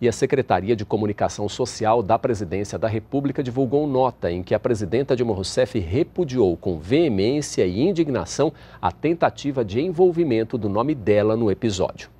e a Secretaria de Comunicação Social da Presidência da República divulgou nota em que a presidenta Dilma Rousseff repudiou com veemência e indignação a tentativa de envolvimento do nome dela no episódio.